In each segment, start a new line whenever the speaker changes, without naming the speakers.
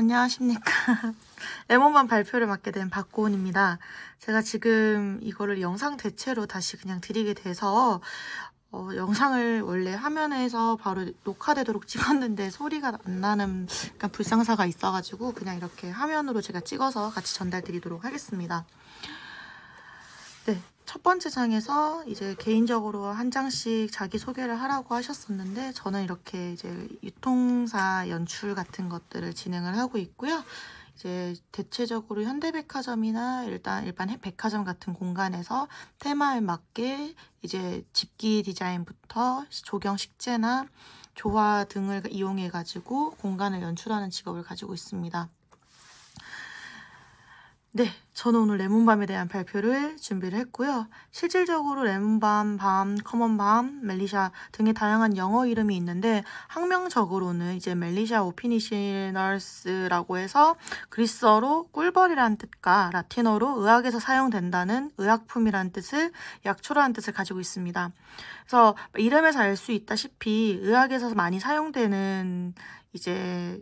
안녕하십니까. M1만 발표를 맡게 된 박고은입니다. 제가 지금 이거를 영상 대체로 다시 그냥 드리게 돼서 어, 영상을 원래 화면에서 바로 녹화되도록 찍었는데 소리가 안 나는 약간 불상사가 있어가지고 그냥 이렇게 화면으로 제가 찍어서 같이 전달 드리도록 하겠습니다. 네, 첫 번째 장에서 이제 개인적으로 한 장씩 자기 소개를 하라고 하셨었는데 저는 이렇게 이제 유통사 연출 같은 것들을 진행을 하고 있고요. 이제 대체적으로 현대백화점이나 일단 일반 백화점 같은 공간에서 테마에 맞게 이제 집기 디자인부터 조경 식재나 조화 등을 이용해 가지고 공간을 연출하는 직업을 가지고 있습니다. 네, 저는 오늘 레몬밤에 대한 발표를 준비를 했고요. 실질적으로 레몬밤, 밤, 커먼밤, 멜리샤 등의 다양한 영어 이름이 있는데 학명적으로는 이제 멜리샤 오피니시널스라고 해서 그리스어로 꿀벌이란 뜻과 라틴어로 의학에서 사용된다는 의약품이란 뜻을 약초라는 뜻을 가지고 있습니다. 그래서 이름에서 알 수 있다시피 의학에서 많이 사용되는 이제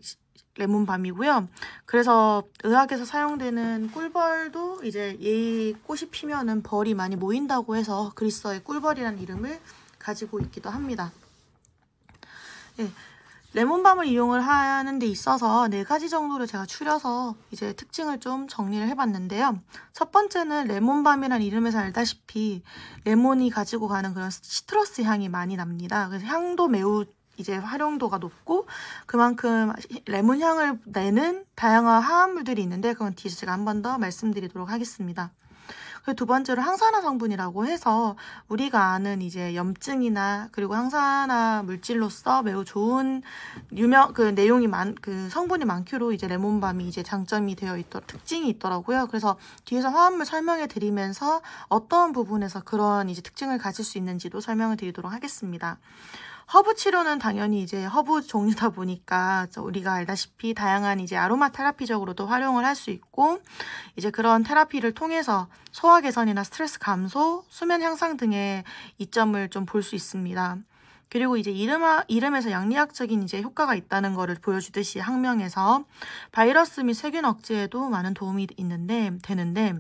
레몬밤이고요. 그래서 의학에서 사용되는 꿀벌도 이제 이 꽃이 피면은 벌이 많이 모인다고 해서 그리스어의 꿀벌이라는 이름을 가지고 있기도 합니다. 예, 레몬밤을 이용을 하는 데 있어서 네 가지 정도를 제가 추려서 이제 특징을 좀 정리를 해봤는데요. 첫 번째는 레몬밤이라는 이름에서 알다시피 레몬이 가지고 가는 그런 시트러스 향이 많이 납니다. 그래서 향도 매우 이제 활용도가 높고 그만큼 레몬 향을 내는 다양한 화합물들이 있는데 그건 뒤에 제가 한 번 더 말씀드리도록 하겠습니다. 그리고 두 번째로 항산화 성분이라고 해서 우리가 아는 이제 염증이나 그리고 항산화 물질로서 매우 좋은 유명 그 내용이 많 그 성분이 많기로 이제 레몬밤이 이제 장점이 되어 있더 특징이 있더라고요. 그래서 뒤에서 화합물 설명해 드리면서 어떤 부분에서 그런 이제 특징을 가질 수 있는지도 설명을 드리도록 하겠습니다. 허브 치료는 당연히 이제 허브 종류다 보니까 우리가 알다시피 다양한 이제 아로마 테라피적으로도 활용을 할 수 있고 이제 그런 테라피를 통해서 소화 개선이나 스트레스 감소, 수면 향상 등의 이점을 좀 볼 수 있습니다. 그리고 이제 이름하, 이름에서 양리학적인 이제 효과가 있다는 것을 보여주듯이 항명에서 바이러스 및 세균 억제에도 많은 도움이 있는데 되는데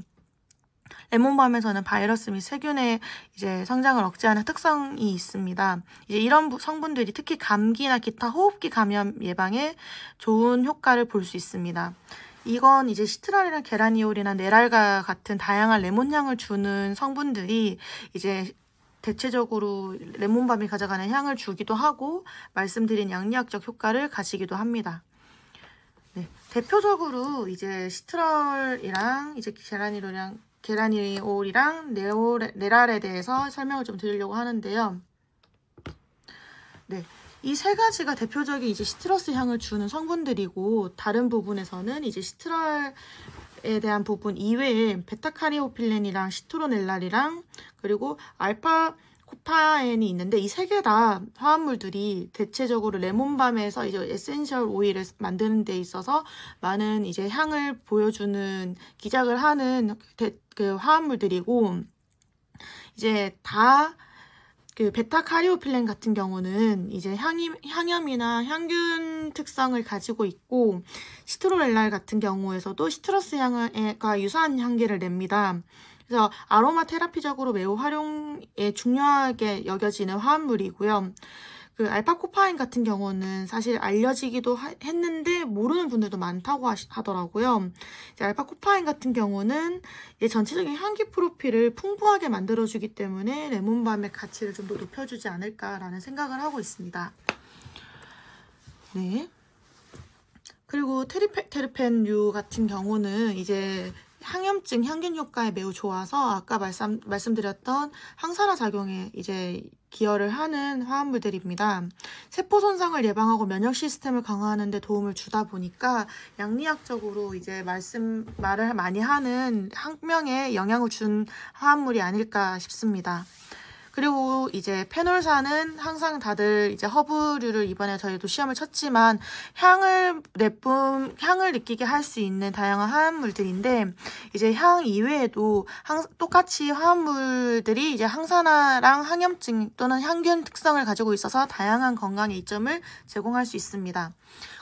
레몬밤에서는 바이러스 및 세균의 이제 성장을 억제하는 특성이 있습니다. 이제 이런 성분들이 특히 감기나 기타 호흡기 감염 예방에 좋은 효과를 볼 수 있습니다. 이건 이제 시트랄이나 계란이올이나 네랄과 같은 다양한 레몬향을 주는 성분들이 이제 대체적으로 레몬밤이 가져가는 향을 주기도 하고 말씀드린 양리학적 효과를 가지기도 합니다. 네, 대표적으로 이제 시트럴이랑 이제 계란이로랑 계란이 오일이랑 네 네랄에 대해서 설명을 좀 드리려고 하는데요. 네, 이 세 가지가 대표적인 이제 시트러스 향을 주는 성분들이고 다른 부분에서는 이제 시트럴 에 대한 부분 이외에 베타카리오필렌이랑 시트로넬랄이랑 그리고 알파 코파엔이 있는데 이 세 개 다 화합물들이 대체적으로 레몬밤에서 이제 에센셜 오일을 만드는 데 있어서 많은 이제 향을 보여주는 기작을 하는 대, 그 화합물들이고 이제 다 그 베타 카리오필렌 같은 경우는 이제 향이, 향염이나 향균 특성을 가지고 있고 시트로렐랄 같은 경우에서도 시트러스 향과 유사한 향기를 냅니다. 그래서 아로마 테라피적으로 매우 활용에 중요하게 여겨지는 화합물이고요. 그 알파코파인 같은 경우는 사실 알려지기도 하, 했는데 모르는 분들도 많다고 하시, 하더라고요. 알파코파인 같은 경우는 전체적인 향기 프로필을 풍부하게 만들어주기 때문에 레몬밤의 가치를 좀 더 높여주지 않을까라는 생각을 하고 있습니다. 네. 그리고 테르펜류 같은 경우는 이제 항염증, 향균 효과에 매우 좋아서 아까 말씀, 말씀드렸던 항산화 작용에 이제 기여를 하는 화합물들입니다. 세포 손상을 예방하고 면역 시스템을 강화하는 데 도움을 주다 보니까 양리학적으로 이제 말씀 말을 많이 하는 항명에 영향을 준 화합물이 아닐까 싶습니다. 그리고 이제 페놀산은 항상 다들 이제 허브류를 이번에 저희도 시험을 쳤지만 향을 내뿜 향을 느끼게 할 수 있는 다양한 화합물들인데 이제 향 이외에도 항, 똑같이 화합물들이 이제 항산화랑 항염증 또는 향균 특성을 가지고 있어서 다양한 건강의 이점을 제공할 수 있습니다.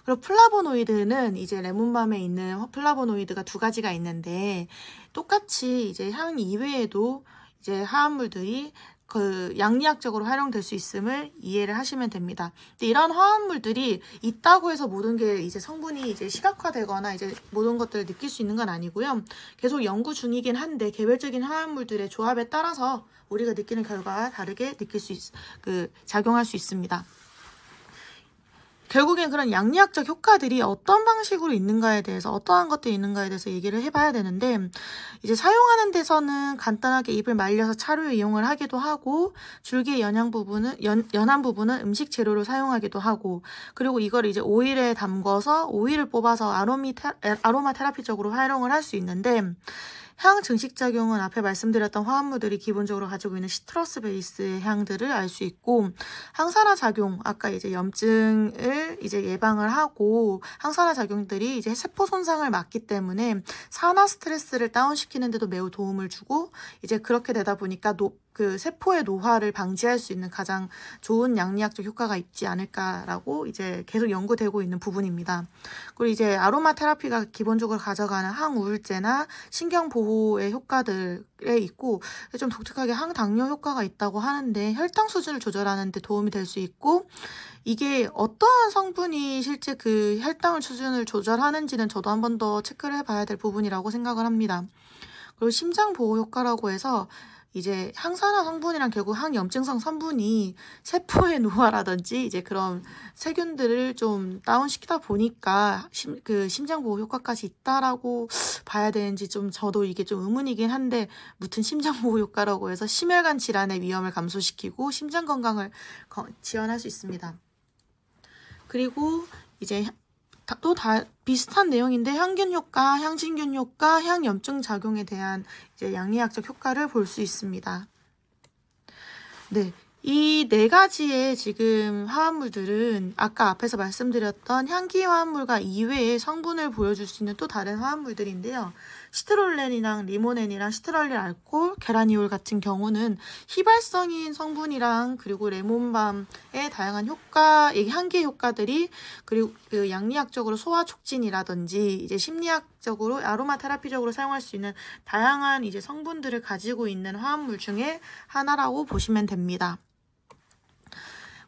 그리고 플라보노이드는 이제 레몬밤에 있는 플라보노이드가 두 가지가 있는데 똑같이 이제 향 이외에도 이제 화합물들이 그 양리학적으로 활용될 수 있음을 이해를 하시면 됩니다. 이런 화합물들이 있다고 해서 모든 게 이제 성분이 이제 시각화되거나 이제 모든 것들을 느낄 수 있는 건 아니고요. 계속 연구 중이긴 한데 개별적인 화합물들의 조합에 따라서 우리가 느끼는 결과가 다르게 느낄 수 있, 그 작용할 수 있습니다. 결국엔 그런 양리학적 효과들이 어떤 방식으로 있는가에 대해서 어떠한 것들이 있는가에 대해서 얘기를 해봐야 되는데 이제 사용하는 데서는 간단하게 잎을 말려서 차로 이용을 하기도 하고 줄기의 연양 부분은 연, 연한 부분은 음식 재료로 사용하기도 하고 그리고 이걸 이제 오일에 담궈서 오일을 뽑아서 아로미 테, 아로마 테라피적으로 활용을 할 수 있는데 향 증식작용은 앞에 말씀드렸던 화합물들이 기본적으로 가지고 있는 시트러스 베이스의 향들을 알 수 있고 항산화 작용 아까 이제 염증을 이제 예방을 하고 항산화 작용들이 이제 세포 손상을 막기 때문에 산화 스트레스를 다운시키는데도 매우 도움을 주고 이제 그렇게 되다 보니까 높그 세포의 노화를 방지할 수 있는 가장 좋은 양리학적 효과가 있지 않을까라고 이제 계속 연구되고 있는 부분입니다. 그리고 이제 아로마 테라피가 기본적으로 가져가는 항우울제나 신경 보호의 효과들에 있고 좀 독특하게 항당뇨 효과가 있다고 하는데 혈당 수준을 조절하는 데 도움이 될 수 있고 이게 어떠한 성분이 실제 그 혈당 수준을 조절하는지는 저도 한 번 더 체크를 해봐야 될 부분이라고 생각을 합니다. 그리고 심장 보호 효과라고 해서 이제 항산화 성분이랑 결국 항염증성 성분이 세포의 노화라든지 이제 그런 세균들을 좀 다운시키다 보니까 심, 그 심장 보호 효과까지 있다라고 봐야 되는지 좀 저도 이게 좀 의문이긴 한데 무튼 심장 보호 효과라고 해서 심혈관 질환의 위험을 감소시키고 심장 건강을 지원할 수 있습니다. 그리고 이제 또다 비슷한 내용인데 항균 효과, 향신균 효과, 향염증 작용에 대한 이제 양리학적 효과를 볼 수 있습니다. 네. 이 네 가지의 지금 화합물들은 아까 앞에서 말씀드렸던 향기 화합물과 이외의 성분을 보여줄 수 있는 또 다른 화합물들인데요. 시트롤렌이랑 리모넨이랑 시트롤린알코올 계란이올 같은 경우는 휘발성인 성분이랑 그리고 레몬밤의 다양한 효과, 예, 향기 효과들이 그리고 그 양리학적으로 소화 촉진이라든지 이제 심리학적으로 아로마 테라피적으로 사용할 수 있는 다양한 이제 성분들을 가지고 있는 화합물 중에 하나라고 보시면 됩니다.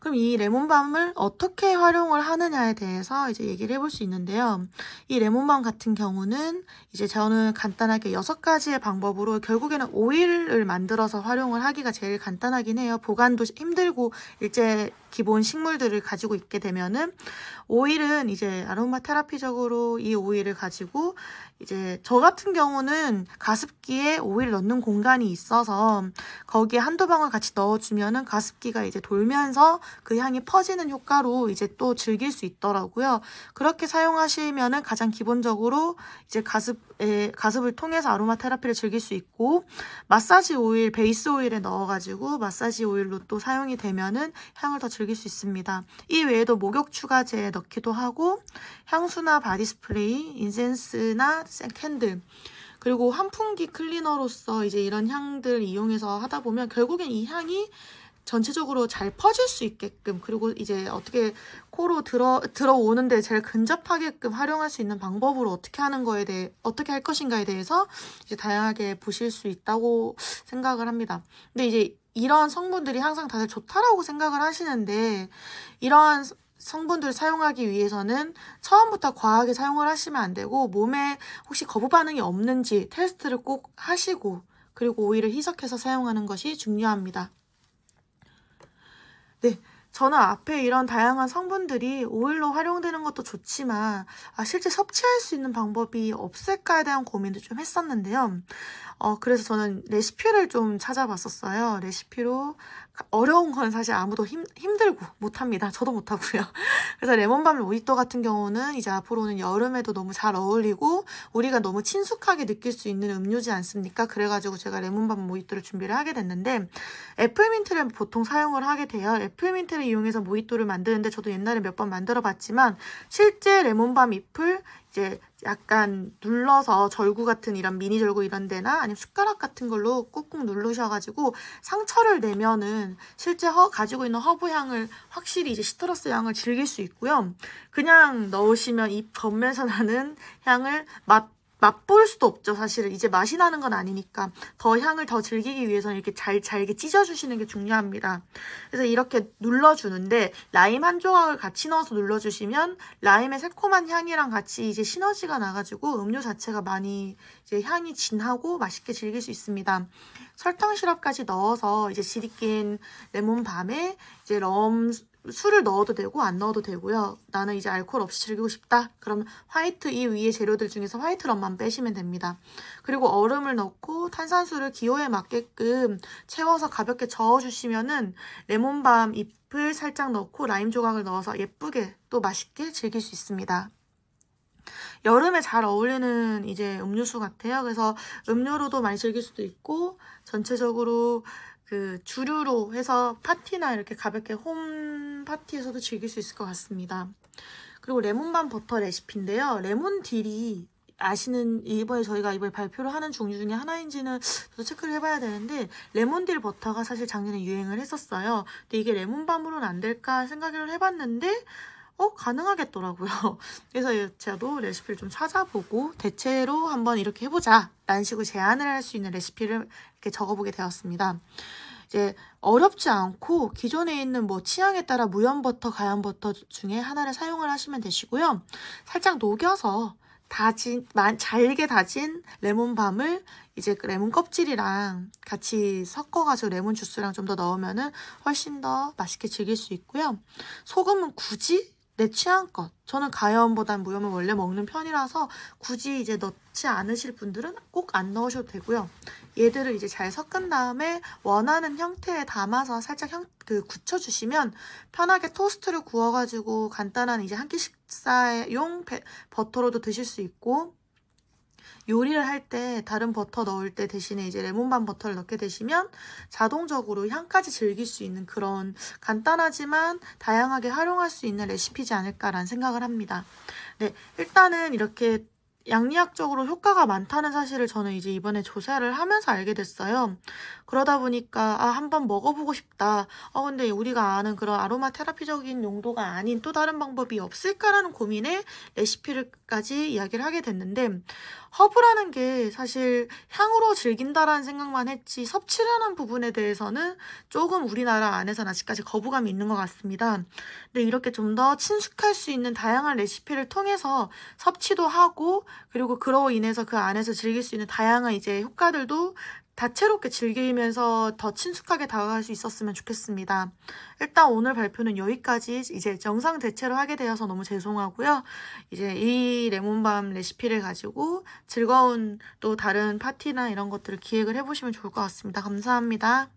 그럼 이 레몬밤을 어떻게 활용을 하느냐에 대해서 이제 얘기를 해볼 수 있는데요. 이 레몬밤 같은 경우는 이제 저는 간단하게 6가지의 방법으로 결국에는 오일을 만들어서 활용을 하기가 제일 간단하긴 해요. 보관도 힘들고 일제 기본 식물들을 가지고 있게 되면은 오일은 이제 아로마 테라피적으로 이 오일을 가지고 이제 저 같은 경우는 가습기에 오일 넣는 공간이 있어서 거기에 한두 방울 같이 넣어주면은 가습기가 이제 돌면서 그 향이 퍼지는 효과로 이제 또 즐길 수 있더라고요. 그렇게 사용하시면은 가장 기본적으로 이제 가습에 가습을 통해서 아로마 테라피를 즐길 수 있고 마사지 오일 베이스 오일에 넣어가지고 마사지 오일로 또 사용이 되면은 향을 더 즐길 수 있습니다. 이 외에도 목욕 추가제 넣기도 하고 향수나 바디 스프레이, 인센스나 캔들 그리고 환풍기 클리너로서 이제 이런 향들 이용해서 하다 보면 결국엔 이 향이 전체적으로 잘 퍼질 수 있게끔 그리고 이제 어떻게 코로 들어 들어오는데 제일 근접하게끔 활용할 수 있는 방법으로 어떻게 하는 거에 대해 어떻게 할 것인가에 대해서 이제 다양하게 보실 수 있다고 생각을 합니다. 근데 이제 이런 성분들이 항상 다들 좋다라고 생각을 하시는데 이런 성분들 사용하기 위해서는 처음부터 과하게 사용을 하시면 안 되고 몸에 혹시 거부 반응이 없는지 테스트를 꼭 하시고 그리고 오일을 희석해서 사용하는 것이 중요합니다. 네. 저는 앞에 이런 다양한 성분들이 오일로 활용되는 것도 좋지만 아, 실제 섭취할 수 있는 방법이 없을까에 대한 고민도 좀 했었는데요. 어, 그래서 저는 레시피를 좀 찾아봤었어요. 레시피로 어려운 건 사실 아무도 힘, 힘들고 못합니다. 저도 못하고요. 그래서 레몬밤 로이또 같은 경우는 이제 앞으로는 여름에도 너무 잘 어울리고 우리가 너무 친숙하게 느낄 수 있는 음료지 않습니까? 그래가지고 제가 레몬밤 모히또를 준비를 하게 됐는데 애플민트를 보통 사용을 하게 돼요. 애플민트를 이용해서 모히또를 만드는데 저도 옛날에 몇 번 만들어 봤지만 실제 레몬밤 잎을 이제 약간 눌러서 절구 같은 이런 미니 절구 이런 데나 아니면 숟가락 같은 걸로 꾹꾹 누르셔가지고 상처를 내면은 실제 허, 가지고 있는 허브 향을 확실히 이제 시트러스 향을 즐길 수 있고요. 그냥 넣으시면 이 겉면서 나는 향을 맛 맛볼 수도 없죠, 사실은. 이제 맛이 나는 건 아니니까. 더 향을 더 즐기기 위해서는 이렇게 잘, 잘게 찢어주시는 게 중요합니다. 그래서 이렇게 눌러주는데, 라임 한 조각을 같이 넣어서 눌러주시면, 라임의 새콤한 향이랑 같이 이제 시너지가 나가지고, 음료 자체가 많이 이제 향이 진하고 맛있게 즐길 수 있습니다. 설탕 시럽까지 넣어서 이제 지리낀 레몬밤에 이제 럼 술을 넣어도 되고 안 넣어도 되고요. 나는 이제 알코올 없이 즐기고 싶다. 그러면 화이트 이 위의 재료들 중에서 화이트 럼만 빼시면 됩니다. 그리고 얼음을 넣고 탄산수를 기호에 맞게끔 채워서 가볍게 저어주시면은 레몬밤 잎을 살짝 넣고 라임 조각을 넣어서 예쁘게 또 맛있게 즐길 수 있습니다. 여름에 잘 어울리는 이제 음료수 같아요. 그래서 음료로도 많이 즐길 수도 있고 전체적으로 그 주류로 해서 파티나 이렇게 가볍게 홈 파티에서도 즐길 수 있을 것 같습니다. 그리고 레몬밤 버터 레시피인데요. 레몬딜이 아시는 이번에 저희가 이번에 발표를 하는 종류 중에 하나인지는 저도 체크를 해봐야 되는데 레몬딜 버터가 사실 작년에 유행을 했었어요. 근데 이게 레몬밤으로는 안 될까 생각을 해봤는데 어 가능하겠더라고요. 그래서 저도 레시피를 좀 찾아보고 대체로 한번 이렇게 해보자 라는 식으로 제안을 할 수 있는 레시피를 이렇게 적어보게 되었습니다. 이제 어렵지 않고 기존에 있는 뭐 취향에 따라 무염버터, 가염버터 중에 하나를 사용을 하시면 되시고요. 살짝 녹여서 다진, 만 잘게 다진 레몬밤을 이제 그 레몬 껍질이랑 같이 섞어가지고 레몬 주스랑 좀 더 넣으면은 훨씬 더 맛있게 즐길 수 있고요. 소금은 굳이 내 취향껏 저는 가염보단 무염을 원래 먹는 편이라서 굳이 이제 넣지 않으실 분들은 꼭 안 넣으셔도 되고요. 얘들을 이제 잘 섞은 다음에 원하는 형태에 담아서 살짝 형, 그 굳혀주시면 편하게 토스트를 구워가지고 간단한 이제 한 끼 식사용 버터로도 드실 수 있고 요리를 할 때 다른 버터 넣을 때 대신에 이제 레몬밤 버터를 넣게 되시면 자동적으로 향까지 즐길 수 있는 그런 간단하지만 다양하게 활용할 수 있는 레시피지 않을까라는 생각을 합니다. 네, 일단은 이렇게 양리학적으로 효과가 많다는 사실을 저는 이제 이번에 조사를 하면서 알게 됐어요. 그러다 보니까 아 한번 먹어보고 싶다. 아 근데 우리가 아는 그런 아로마 테라피적인 용도가 아닌 또 다른 방법이 없을까라는 고민에 레시피를까지 이야기를 하게 됐는데 허브라는 게 사실 향으로 즐긴다라는 생각만 했지 섭취라는 부분에 대해서는 조금 우리나라 안에서는 아직까지 거부감이 있는 것 같습니다. 근데 이렇게 좀 더 친숙할 수 있는 다양한 레시피를 통해서 섭취도 하고 그리고 그로 인해서 그 안에서 즐길 수 있는 다양한 이제 효과들도 다채롭게 즐기면서 더 친숙하게 다가갈 수 있었으면 좋겠습니다. 일단 오늘 발표는 여기까지 이제 정상 대체로 하게 되어서 너무 죄송하고요. 이제 이 레몬밤 레시피를 가지고 즐거운 또 다른 파티나 이런 것들을 기획을 해보시면 좋을 것 같습니다. 감사합니다.